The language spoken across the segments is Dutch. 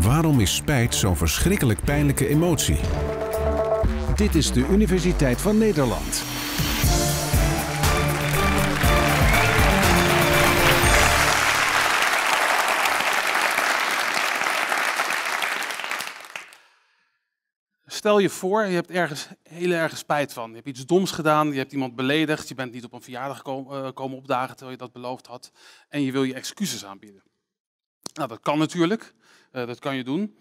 Waarom is spijt zo'n verschrikkelijk pijnlijke emotie? Dit is de Universiteit van Nederland. Stel je voor, je hebt ergens heel erg spijt van. Je hebt iets doms gedaan, je hebt iemand beledigd, je bent niet op een verjaardag eh, komen opdagen terwijl je dat beloofd had en je wil je excuses aanbieden. Nou, dat kan natuurlijk, eh, dat kan je doen.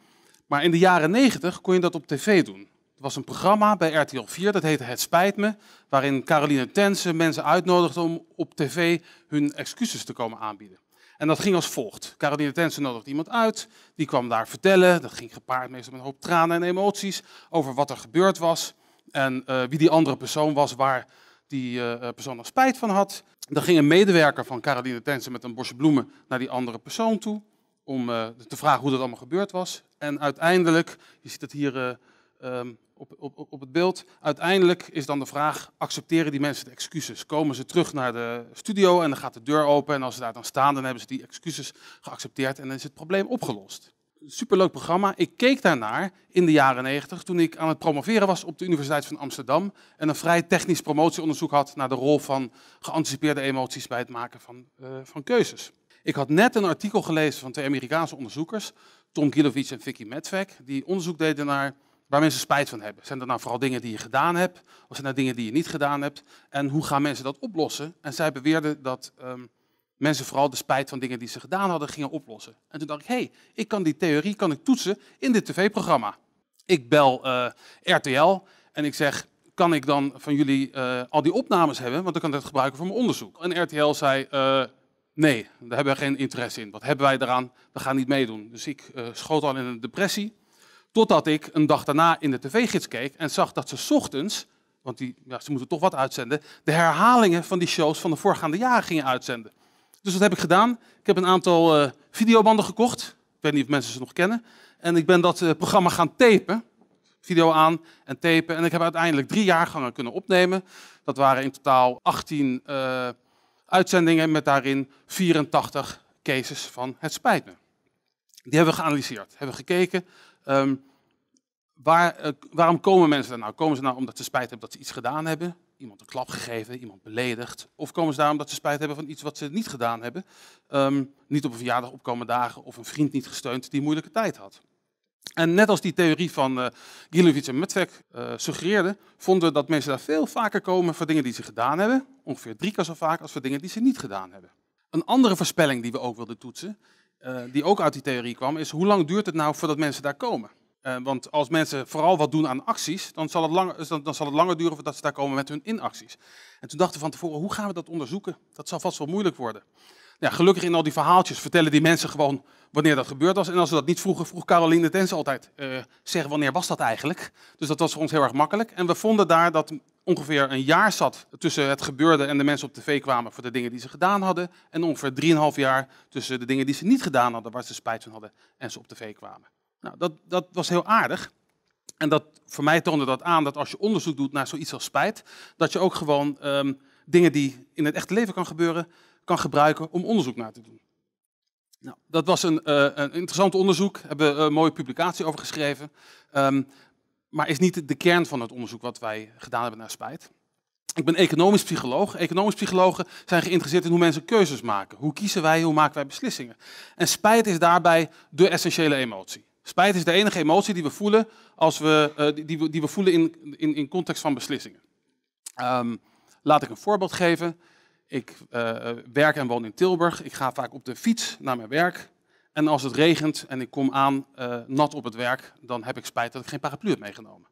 Maar in de jaren 90 kon je dat op tv doen. Er was een programma bij RTL 4, dat heette Het Spijt Me, waarin Caroline Tense mensen uitnodigde om op tv hun excuses te komen aanbieden. En dat ging als volgt. Caroline Tensen nodigde iemand uit, die kwam daar vertellen. Dat ging gepaard meestal met een hoop tranen en emoties over wat er gebeurd was. En eh, wie die andere persoon was waar die eh, eh, persoon nog spijt van had. Dan ging een medewerker van Caroline Tensen met een bosje bloemen naar die andere persoon toe. Om te vragen hoe dat allemaal gebeurd was. En uiteindelijk, je ziet het hier Ehm, op, op, op het beeld. Uiteindelijk is dan de vraag, accepteren die mensen de excuses? Komen ze terug naar de studio en dan gaat de deur open en als ze daar dan staan, dan hebben ze die excuses geaccepteerd en dan is het probleem opgelost. Superleuk programma. Ik keek daarnaar in de jaren 90 toen ik aan het promoveren was op de Universiteit van Amsterdam en een vrij technisch promotieonderzoek had naar de rol van geanticipeerde emoties bij het maken van, eh, van keuzes. Ik had net een artikel gelezen van twee Amerikaanse onderzoekers, Tom Gilovich en Vicky Medvek, die onderzoek deden naar waar mensen spijt van hebben. Zijn dat nou vooral dingen die je gedaan hebt, of zijn dat dingen die je niet gedaan hebt? En hoe gaan mensen dat oplossen? En zij beweerden dat ehm, mensen vooral de spijt van dingen die ze gedaan hadden gingen oplossen. En toen dacht ik, hé, hey, ik kan die theorie kan ik toetsen in dit tv-programma. Ik bel eh, RTL en ik zeg, kan ik dan van jullie eh, al die opnames hebben? Want dan kan ik dat gebruiken voor mijn onderzoek. En RTL zei, eh, nee, daar hebben we geen interesse in. Wat hebben wij eraan? We gaan niet meedoen. Dus ik schoot al in een depressie. Totdat ik een dag daarna in de tv-gids keek en zag dat ze ochtends, want die, ja, ze moeten toch wat uitzenden, de herhalingen van die shows van de voorgaande jaren gingen uitzenden. Dus wat heb ik gedaan? Ik heb een aantal eh, videobanden gekocht. Ik weet niet of mensen ze nog kennen. En ik ben dat eh, programma gaan tapen. Video aan en tapen. En ik heb uiteindelijk drie jaargangen kunnen opnemen. Dat waren in totaal 18 eh, uitzendingen met daarin 84 cases van het spijt me. Die hebben we geanalyseerd. Hebben we gekeken Ehm, waar, eh, waarom komen mensen daar nou? Komen ze nou omdat ze spijt hebben dat ze iets gedaan hebben? Iemand een klap gegeven, iemand beledigd. Of komen ze daar omdat ze spijt hebben van iets wat ze niet gedaan hebben? Ehm, niet op een verjaardag opkomen dagen of een vriend niet gesteund die een moeilijke tijd had. En net als die theorie van uh, Gilovic en Metvek eh, suggereerde, vonden we dat mensen daar veel vaker komen voor dingen die ze gedaan hebben. Ongeveer drie keer zo vaak als voor dingen die ze niet gedaan hebben. Een andere voorspelling die we ook wilden toetsen, eh, die ook uit die theorie kwam, is hoe lang duurt het nou voordat mensen daar komen? Eh, want als mensen vooral wat doen aan acties, dan zal, het lang, dan, zal het langer duren voordat ze daar komen met hun inacties. En toen dachten we van tevoren, hoe gaan we dat onderzoeken? Dat zal vast wel moeilijk worden. Ja, gelukkig in al die verhaaltjes vertellen die mensen gewoon wanneer dat gebeurd was. En als ze dat niet vroegen, vroeg Caroline Tens altijd, uh, eh, zeg wanneer was dat eigenlijk? Dus dat was voor ons heel erg makkelijk. En we vonden daar dat ongeveer een jaar zat tussen het gebeurde en de mensen op tv kwamen voor de dingen die ze gedaan hadden. En ongeveer 3,5 jaar tussen de dingen die ze niet gedaan hadden, waar ze spijt van hadden en ze op tv kwamen. Nou, dat, dat was heel aardig. En dat, voor mij toonde dat aan dat als je onderzoek doet naar zoiets als spijt, dat je ook gewoon ehm, dingen die in het echte leven kan gebeuren, kan gebruiken om onderzoek naar te doen. Nou, dat was een, eh, een interessant onderzoek, daar hebben we een mooie publicatie over geschreven. Ehm, maar is niet de kern van het onderzoek wat wij gedaan hebben naar spijt. Ik ben economisch psycholoog. Economisch psychologen zijn geïnteresseerd in hoe mensen keuzes maken. Hoe kiezen wij, hoe maken wij beslissingen? En spijt is daarbij de essentiële emotie. Spijt is de enige emotie die we voelen, als we, eh, die, we, die we voelen in, in, in context van beslissingen. Ehm, laat ik een voorbeeld geven. Ik eh, eh, werk en woon in Tilburg. Ik ga vaak op de fiets naar mijn werk. En als het regent en ik kom aan eh, nat op het werk, dan heb ik spijt dat ik geen paraplu heb meegenomen.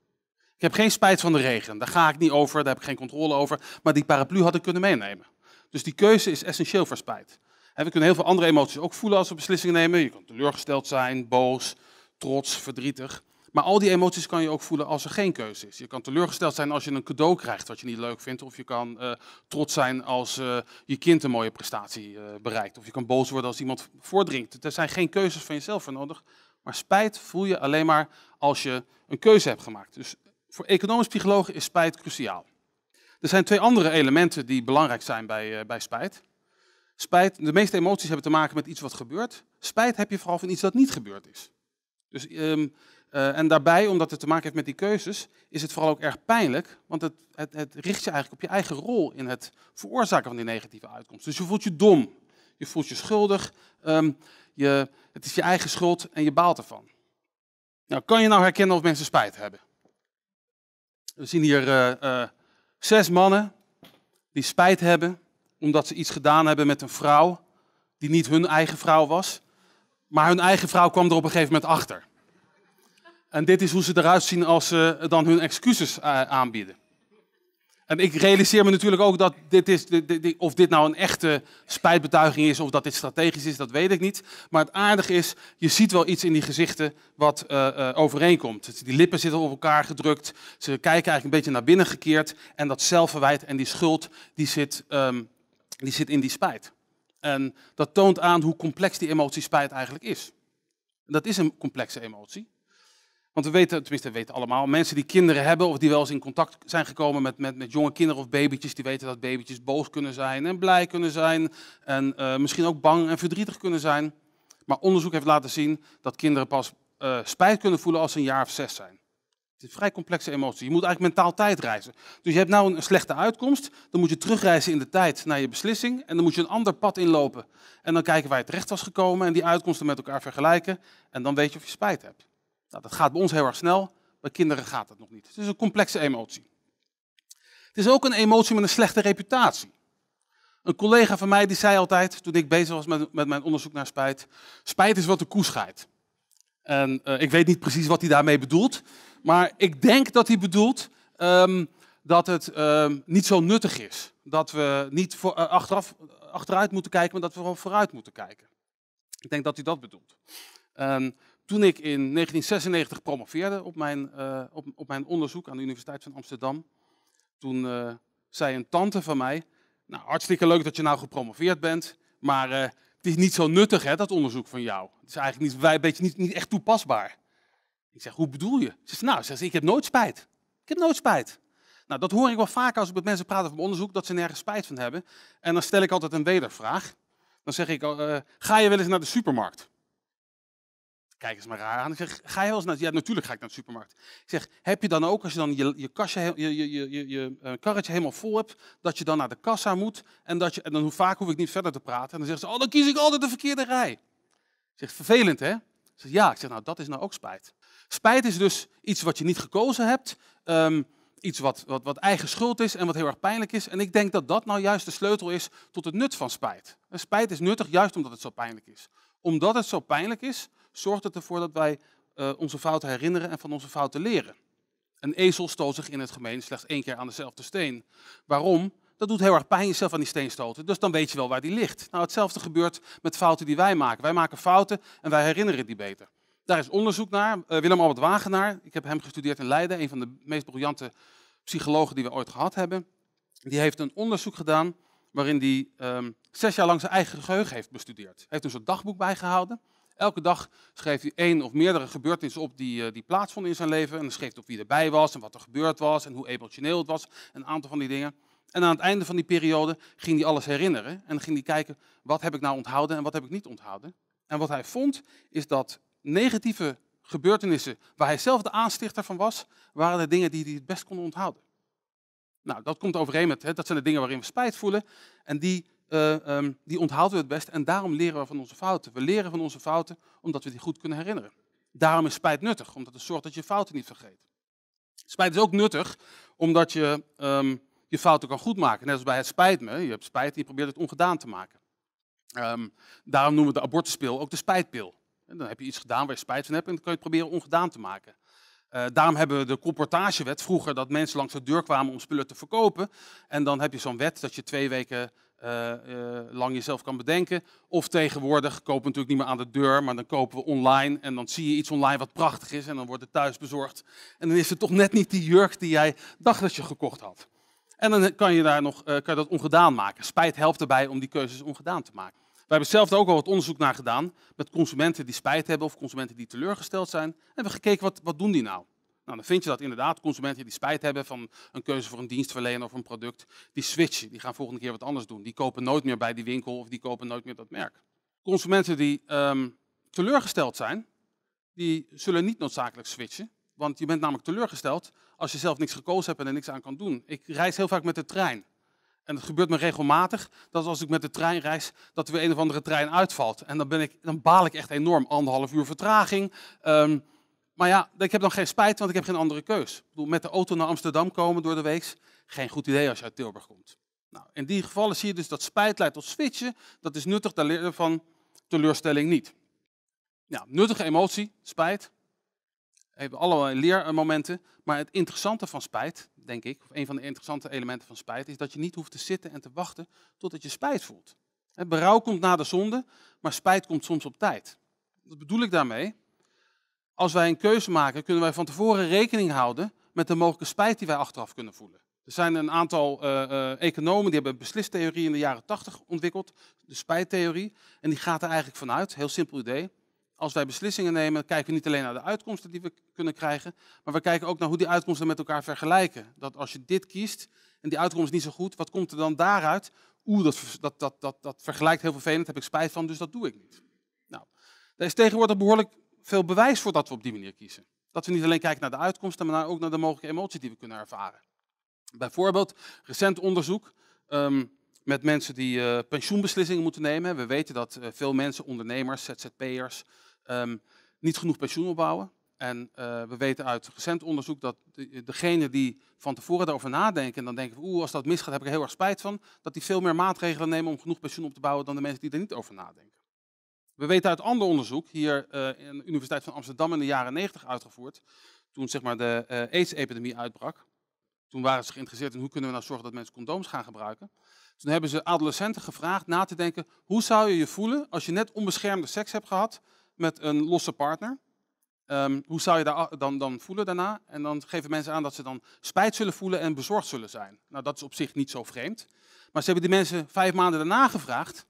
Ik heb geen spijt van de regen, daar ga ik niet over, daar heb ik geen controle over, maar die paraplu had ik kunnen meenemen. Dus die keuze is essentieel voor spijt. we kunnen heel veel andere emoties ook voelen als we beslissingen nemen. Je kan teleurgesteld zijn, boos, trots, verdrietig. Maar al die emoties kan je ook voelen als er geen keuze is. Je kan teleurgesteld zijn als je een cadeau krijgt wat je niet leuk vindt. Of je kan eh, trots zijn als eh, je kind een mooie prestatie eh, bereikt. Of je kan boos worden als iemand voordringt. Er zijn geen keuzes van jezelf voor nodig. Maar spijt voel je alleen maar als je een keuze hebt gemaakt. Dus voor economisch psychologen is spijt cruciaal. Er zijn twee andere elementen die belangrijk zijn bij, bij spijt. Spijt, de meeste emoties hebben te maken met iets wat gebeurt. Spijt heb je vooral van iets dat niet gebeurd is. Dus ehm, eh, en daarbij, omdat het te maken heeft met die keuzes, is het vooral ook erg pijnlijk, want het, het, het, richt je eigenlijk op je eigen rol in het veroorzaken van die negatieve uitkomst. Dus je voelt je dom, je voelt je schuldig, ehm, je, het is je eigen schuld en je baalt ervan. Nou, kan je nou herkennen of mensen spijt hebben? We zien hier eh, eh, zes mannen die spijt hebben omdat ze iets gedaan hebben met een vrouw die niet hun eigen vrouw was, maar hun eigen vrouw kwam er op een gegeven moment achter. En dit is hoe ze eruit zien als ze dan hun excuses eh, aanbieden. En ik realiseer me natuurlijk ook dat dit is, of dit nou een echte spijtbetuiging is of dat dit strategisch is, dat weet ik niet. Maar het aardige is, je ziet wel iets in die gezichten wat eh, eh, overeenkomt. Die lippen zitten op elkaar gedrukt, ze kijken eigenlijk een beetje naar binnen gekeerd. En dat zelfverwijt en die schuld, die zit, ehm, die zit in die spijt. En dat toont aan hoe complex die emotie spijt eigenlijk is. dat is een complexe emotie. Want we weten, tenminste we weten allemaal, mensen die kinderen hebben of die wel eens in contact zijn gekomen met, met, met jonge kinderen of babytjes, die weten dat babytjes boos kunnen zijn en blij kunnen zijn en eh, misschien ook bang en verdrietig kunnen zijn. Maar onderzoek heeft laten zien dat kinderen pas eh, spijt kunnen voelen als ze een jaar of zes zijn. Het is een vrij complexe emotie. Je moet eigenlijk mentaal tijd reizen. Dus je hebt nou een slechte uitkomst, dan moet je terugreizen in de tijd naar je beslissing en dan moet je een ander pad inlopen. En dan kijken waar je terecht was gekomen en die uitkomsten met elkaar vergelijken en dan weet je of je spijt hebt. Nou, dat gaat bij ons heel erg snel, bij kinderen gaat dat nog niet. Het is een complexe emotie. Het is ook een emotie met een slechte reputatie. Een collega van mij die zei altijd, toen ik bezig was met, met mijn onderzoek naar spijt, spijt is wat de koe scheidt. En eh, ik weet niet precies wat hij daarmee bedoelt, maar ik denk dat hij bedoelt ehm, dat het ehm, niet zo nuttig is. Dat we niet voor, eh, achteraf, achteruit moeten kijken, maar dat we vooruit moeten kijken. Ik denk dat hij dat bedoelt. Ehm, toen ik in 1996 promoveerde op mijn, eh, op, op mijn onderzoek aan de Universiteit van Amsterdam, toen eh, zei een tante van mij, nou hartstikke leuk dat je nou gepromoveerd bent, maar uh, het is niet zo nuttig hè, dat onderzoek van jou. Het is eigenlijk niet, wij, beetje niet, niet echt toepasbaar. Ik zeg, hoe bedoel je? Ze zegt, nou, ik heb nooit spijt. Ik heb nooit spijt. Nou, dat hoor ik wel vaak als ik met mensen praat over onderzoek, dat ze nergens spijt van hebben. En dan stel ik altijd een wedervraag. Dan zeg ik, ga je wel eens naar de supermarkt? Kijk eens maar raar aan. Ik zeg, ga je wel eens naar... Ja, natuurlijk ga ik naar de supermarkt. Ik zeg, heb je dan ook, als je dan je, je, kastje, je, je, je, eh, karretje helemaal vol hebt, dat je dan naar de kassa moet en, dat je, en dan hoe vaak hoef ik niet verder te praten. En dan zeggen ze, oh, dan kies ik altijd de verkeerde rij. Ik zeg, vervelend hè? Ik ja. Ik zeg, nou, dat is nou ook spijt. Spijt is dus iets wat je niet gekozen hebt, ehm, iets wat, wat, wat eigen schuld is en wat heel erg pijnlijk is. En ik denk dat dat nou juist de sleutel is tot het nut van spijt. En spijt is nuttig juist omdat het zo pijnlijk is. Omdat het zo pijnlijk is, zorgt het ervoor dat wij eh, onze fouten herinneren en van onze fouten leren. Een ezel stoot zich in het gemeen slechts één keer aan dezelfde steen. Waarom? Dat doet heel erg pijn jezelf aan die steen stoten, dus dan weet je wel waar die ligt. Nou, hetzelfde gebeurt met fouten die wij maken. Wij maken fouten en wij herinneren die beter. Daar is onderzoek naar. Eh, Willem Albert Wagenaar, ik heb hem gestudeerd in Leiden, een van de meest briljante psychologen die we ooit gehad hebben. Die heeft een onderzoek gedaan waarin hij ehm, zes jaar lang zijn eigen geheugen heeft bestudeerd. Hij heeft een een dagboek bijgehouden. Elke dag schreef hij één of meerdere gebeurtenissen op die, eh, die plaatsvonden in zijn leven. En dan schreef hij op wie erbij was en wat er gebeurd was en hoe emotioneel het was. Een aantal van die dingen. En aan het einde van die periode ging hij alles herinneren. En ging hij kijken, wat heb ik nou onthouden en wat heb ik niet onthouden. En wat hij vond, is dat negatieve gebeurtenissen waar hij zelf de aanstichter van was, waren de dingen die hij het best kon onthouden. Nou, dat komt overeen met, hè, dat zijn de dingen waarin we spijt voelen. En die eh, ehm, die onthaalt we het best en daarom leren we van onze fouten. We leren van onze fouten omdat we die goed kunnen herinneren. Daarom is spijt nuttig, omdat het zorgt dat je fouten niet vergeet. Spijt is ook nuttig omdat je ehm, je fouten kan goedmaken. Net als bij het spijt me. Je hebt spijt en je probeert het ongedaan te maken. Ehm, daarom noemen we de abortuspil ook de spijtpil. En dan heb je iets gedaan waar je spijt van hebt en dan kun je het proberen ongedaan te maken. Eh, daarom hebben we de comportagewet vroeger dat mensen langs de deur kwamen om spullen te verkopen. En dan heb je zo'n wet dat je twee weken eh, eh, lang jezelf kan bedenken. Of tegenwoordig kopen natuurlijk niet meer aan de deur, maar dan kopen we online en dan zie je iets online wat prachtig is en dan wordt het thuis bezorgd. En dan is het toch net niet die jurk die jij dacht dat je gekocht had. En dan kan je, daar nog, eh, kan je dat ongedaan maken. Spijt helpt erbij om die keuzes ongedaan te maken. We hebben zelf ook al wat onderzoek naar gedaan met consumenten die spijt hebben of consumenten die teleurgesteld zijn. En we hebben gekeken, wat, wat doen die nou? Nou, dan vind je dat inderdaad consumenten die spijt hebben van een keuze voor een dienstverlener of een product, die switchen, die gaan volgende keer wat anders doen. Die kopen nooit meer bij die winkel of die kopen nooit meer dat merk. Consumenten die ehm, teleurgesteld zijn, die zullen niet noodzakelijk switchen, want je bent namelijk teleurgesteld als je zelf niks gekozen hebt en er niks aan kan doen. Ik reis heel vaak met de trein. En het gebeurt me regelmatig dat als ik met de trein reis, dat er weer een of andere trein uitvalt. En dan, ben ik, dan baal ik echt enorm. Anderhalf uur vertraging. Ehm, maar ja, ik heb dan geen spijt, want ik heb geen andere keus. Ik bedoel, met de auto naar Amsterdam komen door de week, geen goed idee als je uit Tilburg komt. Nou, in die gevallen zie je dus dat spijt leidt tot switchen. Dat is nuttig, daar je van teleurstelling niet. Ja, nuttige emotie, spijt. We hebben allemaal leermomenten. Maar het interessante van spijt, denk ik, of een van de interessante elementen van spijt, is dat je niet hoeft te zitten en te wachten totdat je spijt voelt. Berouw komt na de zonde, maar spijt komt soms op tijd. Wat bedoel ik daarmee? als wij een keuze maken, kunnen wij van tevoren rekening houden met de mogelijke spijt die wij achteraf kunnen voelen. Er zijn een aantal eh, eh, economen die hebben beslistheorie in de jaren 80 ontwikkeld, de spijttheorie. En die gaat er eigenlijk vanuit, heel simpel idee. Als wij beslissingen nemen, kijken we niet alleen naar de uitkomsten die we kunnen krijgen, maar we kijken ook naar hoe die uitkomsten met elkaar vergelijken. Dat als je dit kiest en die uitkomst is niet zo goed, wat komt er dan daaruit? Oeh, dat, dat, dat, dat, dat vergelijkt heel vervelend, daar heb ik spijt van, dus dat doe ik niet. Nou, daar is tegenwoordig behoorlijk veel bewijs voor dat we op die manier kiezen. Dat we niet alleen kijken naar de uitkomsten, maar ook naar de mogelijke emoties die we kunnen ervaren. Bijvoorbeeld, recent onderzoek ehm, met mensen die eh, pensioenbeslissingen moeten nemen. We weten dat eh, veel mensen, ondernemers, ZZP'ers, ehm, niet genoeg pensioen opbouwen. En eh, we weten uit recent onderzoek dat degenen die van tevoren daarover nadenken en dan denken, oeh, als dat misgaat heb ik er heel erg spijt van, dat die veel meer maatregelen nemen om genoeg pensioen op te bouwen dan de mensen die er niet over nadenken. We weten uit ander onderzoek, hier eh, in de Universiteit van Amsterdam in de jaren 90 uitgevoerd, toen zeg maar, de uh, AIDS-epidemie uitbrak. Toen waren ze geïnteresseerd in hoe kunnen we nou zorgen dat mensen condooms gaan gebruiken. Dus toen hebben ze adolescenten gevraagd na te denken, hoe zou je je voelen als je net onbeschermde seks hebt gehad met een losse partner? Ehm, hoe zou je daar dan, dan voelen daarna? En dan geven mensen aan dat ze dan spijt zullen voelen en bezorgd zullen zijn. Nou, dat is op zich niet zo vreemd. Maar ze hebben die mensen vijf maanden daarna gevraagd,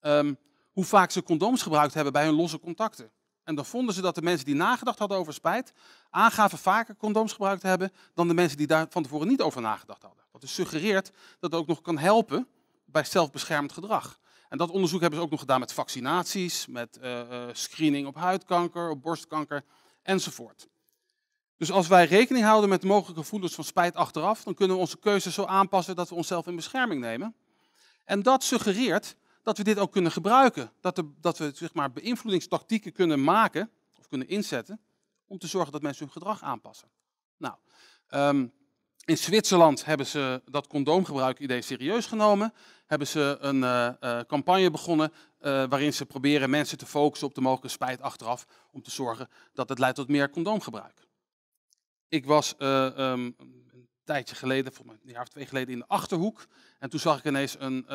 ehm, hoe vaak ze condooms gebruikt hebben bij hun losse contacten. En dan vonden ze dat de mensen die nagedacht hadden over spijt, aangaven vaker condooms gebruikt te hebben dan de mensen die daar van tevoren niet over nagedacht hadden. Dat suggereert dat het ook nog kan helpen bij zelfbeschermend gedrag. En dat onderzoek hebben ze ook nog gedaan met vaccinaties, met eh, eh, screening op huidkanker, op borstkanker enzovoort. Dus als wij rekening houden met mogelijke gevoelens van spijt achteraf, dan kunnen we onze keuzes zo aanpassen dat we onszelf in bescherming nemen. En dat suggereert dat we dit ook kunnen gebruiken. Dat, de, dat we zeg maar, beïnvloedingstactieken kunnen maken of kunnen inzetten om te zorgen dat mensen hun gedrag aanpassen. Nou, ehm, in Zwitserland hebben ze dat condoomgebruik-idee serieus genomen. Hebben ze een eh, eh, campagne begonnen eh, waarin ze proberen mensen te focussen op de mogelijke spijt achteraf. Om te zorgen dat het leidt tot meer condoomgebruik. Ik was ehm, een tijdje geleden, volgens een jaar of twee geleden, in de Achterhoek. En toen zag ik ineens een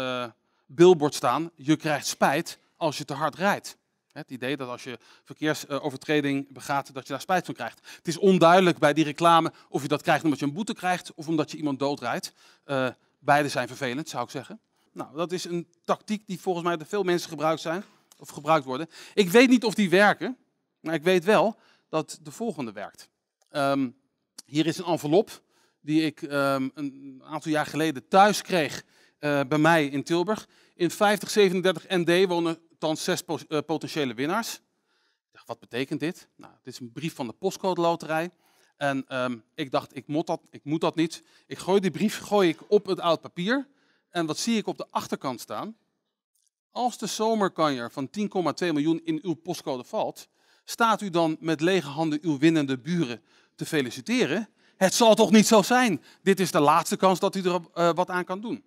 billboard staan, je krijgt spijt als je te hard rijdt. Het idee dat als je verkeersovertreding begaat, dat je daar spijt van krijgt. Het is onduidelijk bij die reclame of je dat krijgt omdat je een boete krijgt of omdat je iemand doodrijdt. Eh, beide zijn vervelend, zou ik zeggen. Nou, dat is een tactiek die volgens mij door veel mensen gebruikt zijn of gebruikt worden. Ik weet niet of die werken, maar ik weet wel dat de volgende werkt. Ehm, hier is een envelop die ik ehm, een aantal jaar geleden thuis kreeg eh, bij mij in Tilburg. In 5037 ND wonen dan zes eh, potentiële winnaars. Ik dacht, wat betekent dit? Nou, dit is een brief van de postcode loterij. En ehm, ik dacht, ik moet, dat, ik moet dat niet. Ik gooi die brief gooi ik op het oud papier. En wat zie ik op de achterkant staan? Als de zomerkanjer van 10,2 miljoen in uw postcode valt, staat u dan met lege handen uw winnende buren te feliciteren? Het zal toch niet zo zijn? Dit is de laatste kans dat u er eh, wat aan kan doen.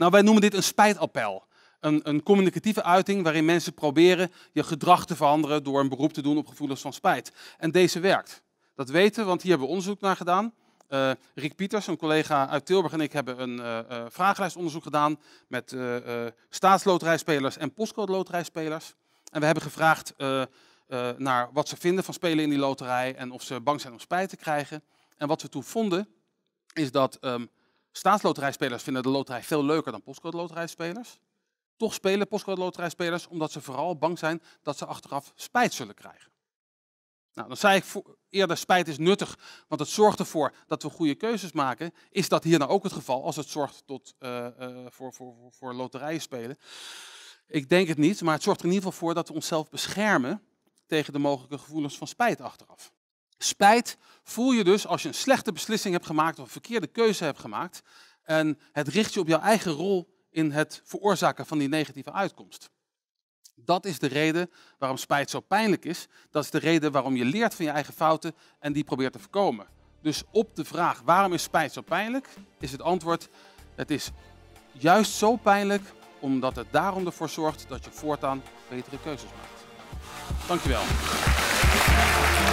Nou, wij noemen dit een spijtappel. Een, een, communicatieve uiting waarin mensen proberen je gedrag te veranderen door een beroep te doen op gevoelens van spijt. En deze werkt. Dat weten, want hier hebben we onderzoek naar gedaan. Uh, Rick Pieters, een collega uit Tilburg en ik hebben een eh, eh, vragenlijstonderzoek gedaan met staatsloterijspelers en postcode loterijspelers. En we hebben gevraagd naar wat ze vinden van spelen in die loterij en of ze bang zijn om spijt te krijgen. En wat we toen vonden is dat ehm, Staatsloterijspelers vinden de loterij veel leuker dan postcode loterijspelers. Toch spelen postcode loterijspelers omdat ze vooral bang zijn dat ze achteraf spijt zullen krijgen. Nou, dan zei ik eerder, spijt is nuttig, want het zorgt ervoor dat we goede keuzes maken. Is dat hier nou ook het geval als het zorgt tot, eh, eh, voor, voor, voor loterijen spelen? Ik denk het niet, maar het zorgt er in ieder geval voor dat we onszelf beschermen tegen de mogelijke gevoelens van spijt achteraf. Spijt voel je dus als je een slechte beslissing hebt gemaakt of een verkeerde keuze hebt gemaakt. En het richt je op jouw eigen rol in het veroorzaken van die negatieve uitkomst. Dat is de reden waarom spijt zo pijnlijk is. Dat is de reden waarom je leert van je eigen fouten en die probeert te voorkomen. Dus op de vraag waarom is spijt zo pijnlijk, is het antwoord: het is juist zo pijnlijk omdat het daarom ervoor zorgt dat je voortaan betere keuzes maakt. Dankjewel.